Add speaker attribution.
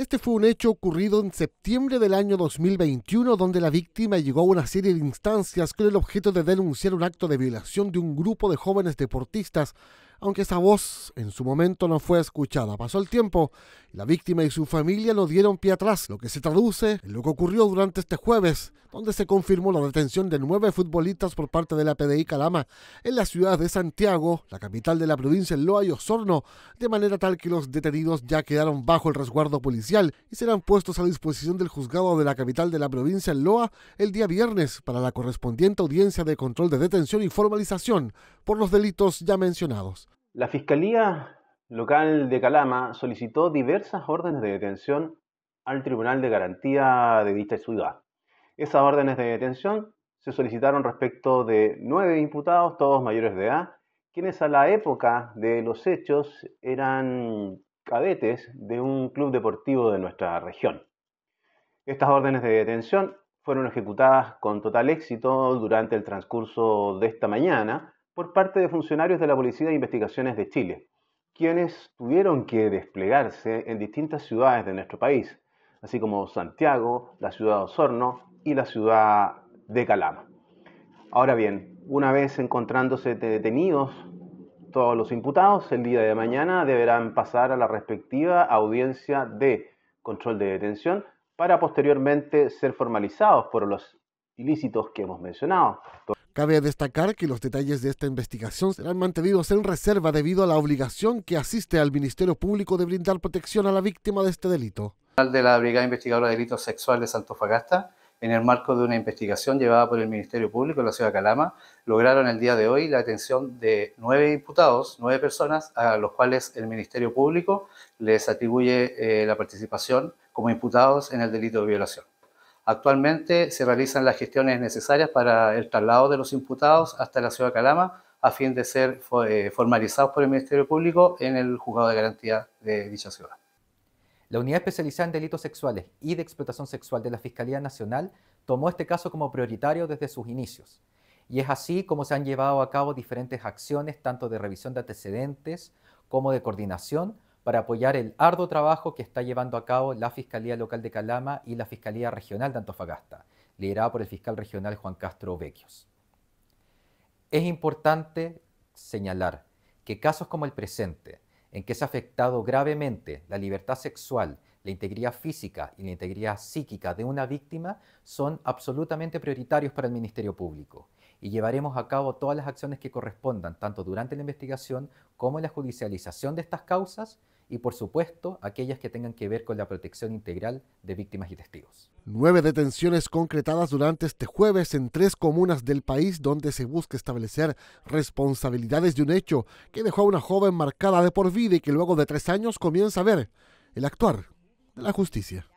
Speaker 1: Este fue un hecho ocurrido en septiembre del año 2021 donde la víctima llegó a una serie de instancias con el objeto de denunciar un acto de violación de un grupo de jóvenes deportistas aunque esa voz en su momento no fue escuchada. Pasó el tiempo y la víctima y su familia no dieron pie atrás, lo que se traduce en lo que ocurrió durante este jueves, donde se confirmó la detención de nueve futbolistas por parte de la PDI Calama en la ciudad de Santiago, la capital de la provincia de Loa y Osorno, de manera tal que los detenidos ya quedaron bajo el resguardo policial y serán puestos a disposición del juzgado de la capital de la provincia en Loa el día viernes para la correspondiente audiencia de control de detención y formalización por los delitos ya mencionados.
Speaker 2: La Fiscalía Local de Calama solicitó diversas órdenes de detención al Tribunal de Garantía de dicha ciudad. Esas órdenes de detención se solicitaron respecto de nueve imputados, todos mayores de edad, quienes a la época de los hechos eran cadetes de un club deportivo de nuestra región. Estas órdenes de detención fueron ejecutadas con total éxito durante el transcurso de esta mañana, por parte de funcionarios de la Policía de Investigaciones de Chile, quienes tuvieron que desplegarse en distintas ciudades de nuestro país, así como Santiago, la ciudad de Osorno y la ciudad de Calama. Ahora bien, una vez encontrándose detenidos todos los imputados, el día de mañana deberán pasar a la respectiva audiencia de control de detención para posteriormente ser formalizados por los
Speaker 1: ilícitos que hemos mencionado. Cabe destacar que los detalles de esta investigación serán mantenidos en reserva debido a la obligación que asiste al Ministerio Público de brindar protección a la víctima de este delito.
Speaker 3: De la Brigada Investigadora de Delitos Sexuales de Antofagasta, en el marco de una investigación llevada por el Ministerio Público en la ciudad de Calama, lograron el día de hoy la detención de nueve imputados, nueve personas, a los cuales el Ministerio Público les atribuye eh, la participación como imputados en el delito de violación. Actualmente se realizan las gestiones necesarias para el traslado de los imputados hasta la ciudad de Calama a fin de ser eh, formalizados por el Ministerio Público en el juzgado de garantía de dicha ciudad.
Speaker 4: La Unidad Especializada en Delitos Sexuales y de Explotación Sexual de la Fiscalía Nacional tomó este caso como prioritario desde sus inicios. Y es así como se han llevado a cabo diferentes acciones, tanto de revisión de antecedentes como de coordinación, para apoyar el arduo trabajo que está llevando a cabo la Fiscalía Local de Calama y la Fiscalía Regional de Antofagasta, liderada por el fiscal regional Juan Castro Vecchios. Es importante señalar que casos como el presente, en que se ha afectado gravemente la libertad sexual, la integridad física y la integridad psíquica de una víctima, son absolutamente prioritarios para el Ministerio Público y llevaremos a cabo todas las acciones que correspondan, tanto durante la investigación como en la judicialización de estas causas y, por supuesto, aquellas que tengan que ver con la protección integral de víctimas y testigos.
Speaker 1: Nueve detenciones concretadas durante este jueves en tres comunas del país donde se busca establecer responsabilidades de un hecho que dejó a una joven marcada de por vida y que luego de tres años comienza a ver el actuar de la justicia.